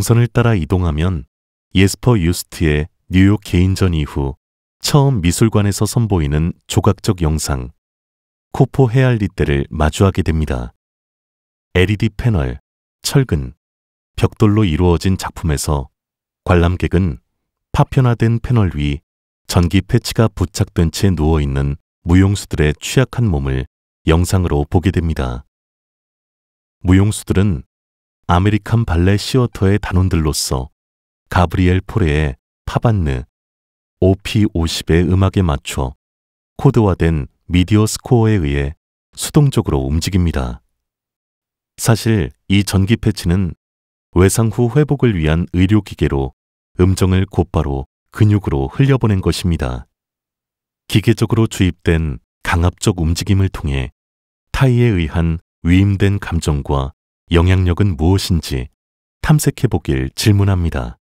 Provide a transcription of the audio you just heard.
경선을 따라 이동하면 예스퍼 유스트의 뉴욕 개인전 이후 처음 미술관에서 선보이는 조각적 영상 코포 헤알리 떼를 마주하게 됩니다. LED 패널, 철근, 벽돌로 이루어진 작품에서 관람객은 파편화된 패널 위 전기 패치가 부착된 채 누워있는 무용수들의 취약한 몸을 영상으로 보게 됩니다. 무용수들은 아메리칸 발레 시어터의 단원들로서 가브리엘 포레의 파반느, OP50의 음악에 맞춰 코드화된 미디어 스코어에 의해 수동적으로 움직입니다. 사실 이 전기 패치는 외상 후 회복을 위한 의료기계로 음정을 곧바로 근육으로 흘려보낸 것입니다. 기계적으로 주입된 강압적 움직임을 통해 타이에 의한 위임된 감정과 영향력은 무엇인지 탐색해 보길 질문합니다.